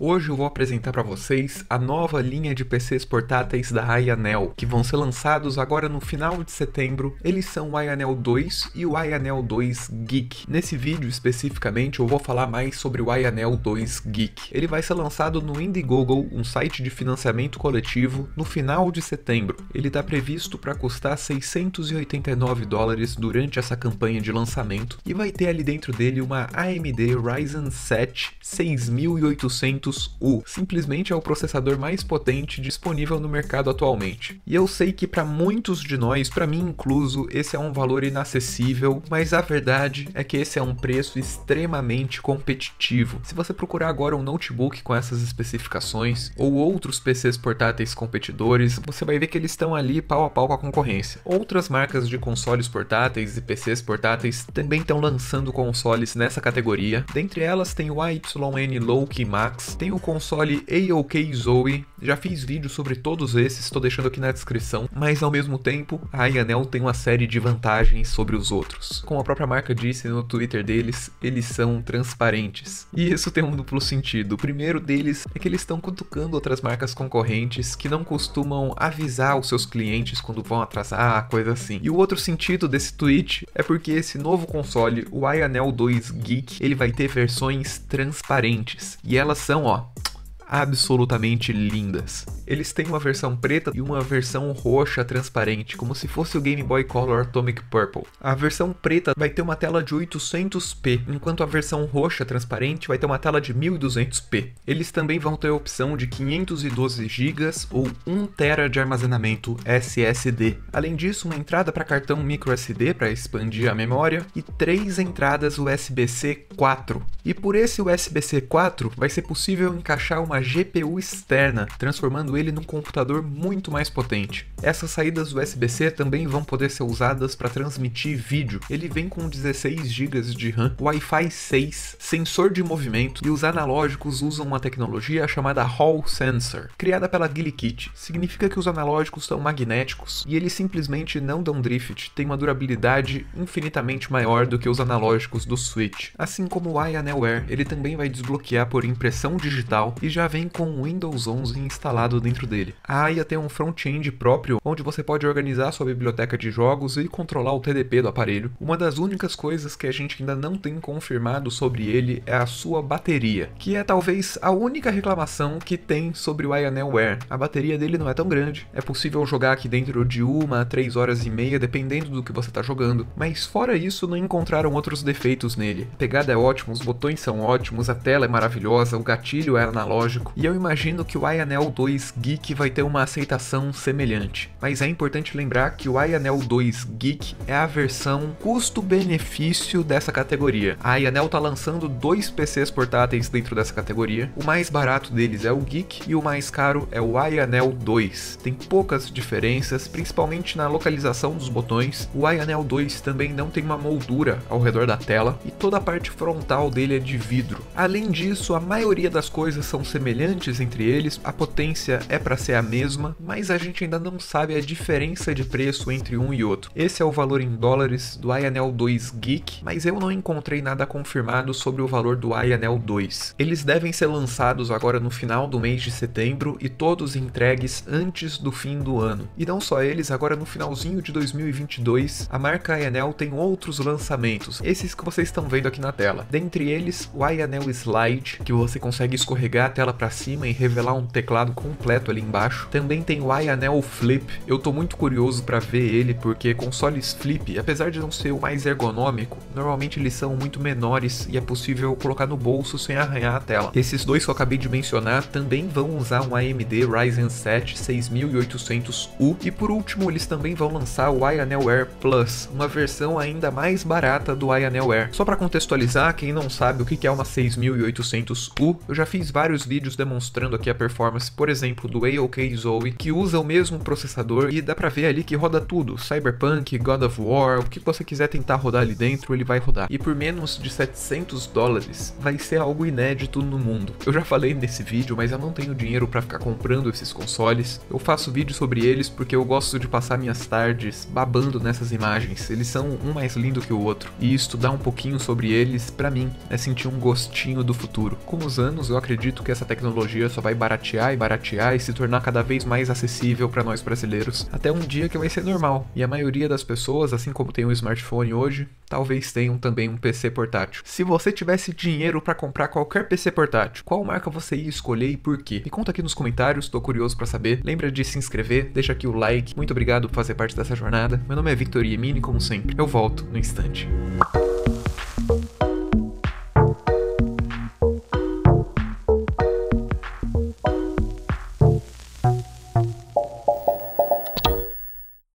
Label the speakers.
Speaker 1: Hoje eu vou apresentar para vocês a nova linha de PCs portáteis da Ayanel, que vão ser lançados agora no final de setembro. Eles são o Ayanel 2 e o Ayanel 2 Geek. Nesse vídeo especificamente eu vou falar mais sobre o Ayanel 2 Geek. Ele vai ser lançado no Indiegogo, um site de financiamento coletivo, no final de setembro. Ele está previsto para custar 689 dólares durante essa campanha de lançamento e vai ter ali dentro dele uma AMD Ryzen 7 6800 u Simplesmente é o processador mais potente disponível no mercado atualmente. E eu sei que para muitos de nós, para mim incluso, esse é um valor inacessível, mas a verdade é que esse é um preço extremamente competitivo. Se você procurar agora um notebook com essas especificações ou outros PCs portáteis competidores, você vai ver que eles estão ali pau a pau com a concorrência. Outras marcas de consoles portáteis e PCs portáteis também estão lançando consoles nessa categoria. Dentre elas tem o AYN Low Key Max, tem o console AOK Zoe, já fiz vídeo sobre todos esses, estou deixando aqui na descrição, mas ao mesmo tempo, a iAnel tem uma série de vantagens sobre os outros. Como a própria marca disse no Twitter deles, eles são transparentes. E isso tem um duplo sentido. O primeiro deles é que eles estão cutucando outras marcas concorrentes que não costumam avisar os seus clientes quando vão atrasar, coisa assim. E o outro sentido desse tweet é porque esse novo console, o iAnel 2 Geek, ele vai ter versões transparentes, e elas são ó absolutamente lindas. Eles têm uma versão preta e uma versão roxa transparente, como se fosse o Game Boy Color Atomic Purple. A versão preta vai ter uma tela de 800p, enquanto a versão roxa transparente vai ter uma tela de 1200p. Eles também vão ter a opção de 512 GB ou 1TB de armazenamento SSD. Além disso, uma entrada para cartão microSD para expandir a memória e três entradas USB-C 4. E por esse USB-C 4 vai ser possível encaixar uma uma GPU externa, transformando ele num computador muito mais potente. Essas saídas USB-C também vão poder ser usadas para transmitir vídeo. Ele vem com 16 GB de RAM, Wi-Fi 6, sensor de movimento e os analógicos usam uma tecnologia chamada Hall Sensor, criada pela GilliKit. Significa que os analógicos são magnéticos e eles simplesmente não dão drift, tem uma durabilidade infinitamente maior do que os analógicos do Switch. Assim como o Eye ele também vai desbloquear por impressão digital e já já vem com o Windows 11 instalado dentro dele. A AIA tem um front-end próprio, onde você pode organizar sua biblioteca de jogos e controlar o TDP do aparelho. Uma das únicas coisas que a gente ainda não tem confirmado sobre ele é a sua bateria, que é talvez a única reclamação que tem sobre o Ionelware. A bateria dele não é tão grande, é possível jogar aqui dentro de uma a três horas e meia, dependendo do que você está jogando, mas fora isso não encontraram outros defeitos nele. A pegada é ótima, os botões são ótimos, a tela é maravilhosa, o gatilho é analógico, e eu imagino que o Ayanel 2 Geek vai ter uma aceitação semelhante. Mas é importante lembrar que o Ayanel 2 Geek é a versão custo-benefício dessa categoria. A Ayanel tá lançando dois PCs portáteis dentro dessa categoria. O mais barato deles é o Geek e o mais caro é o Ayanel 2. Tem poucas diferenças, principalmente na localização dos botões. O Ayanel 2 também não tem uma moldura ao redor da tela e toda a parte frontal dele é de vidro. Além disso, a maioria das coisas são semelhantes semelhantes entre eles, a potência é para ser a mesma, mas a gente ainda não sabe a diferença de preço entre um e outro. Esse é o valor em dólares do Ionel 2 Geek, mas eu não encontrei nada confirmado sobre o valor do Ionel 2. Eles devem ser lançados agora no final do mês de setembro e todos entregues antes do fim do ano. E não só eles, agora no finalzinho de 2022, a marca Ionel tem outros lançamentos, esses que vocês estão vendo aqui na tela. Dentre eles, o Ionel Slide, que você consegue escorregar a tela para cima e revelar um teclado completo ali embaixo. Também tem o iAnel Flip, eu tô muito curioso para ver ele porque consoles Flip, apesar de não ser o mais ergonômico, normalmente eles são muito menores e é possível colocar no bolso sem arranhar a tela. Esses dois que eu acabei de mencionar também vão usar um AMD Ryzen 7 6800U e por último eles também vão lançar o iAnel Air Plus, uma versão ainda mais barata do iAnel Air. Só para contextualizar, quem não sabe o que é uma 6800U, eu já fiz vários vídeos vídeos demonstrando aqui a performance, por exemplo, do AOK Zoe, que usa o mesmo processador e dá pra ver ali que roda tudo, Cyberpunk, God of War, o que você quiser tentar rodar ali dentro, ele vai rodar. E por menos de 700 dólares, vai ser algo inédito no mundo. Eu já falei nesse vídeo, mas eu não tenho dinheiro para ficar comprando esses consoles. Eu faço vídeo sobre eles porque eu gosto de passar minhas tardes babando nessas imagens. Eles são um mais lindo que o outro. E estudar um pouquinho sobre eles, para mim, é sentir um gostinho do futuro. Com os anos, eu acredito que essa tecnologia só vai baratear e baratear e se tornar cada vez mais acessível para nós brasileiros, até um dia que vai ser normal. E a maioria das pessoas, assim como tem um smartphone hoje, talvez tenham também um PC portátil. Se você tivesse dinheiro para comprar qualquer PC portátil, qual marca você ia escolher e por quê? Me conta aqui nos comentários, tô curioso para saber. Lembra de se inscrever, deixa aqui o like. Muito obrigado por fazer parte dessa jornada. Meu nome é Victor Yemini, como sempre. Eu volto no instante.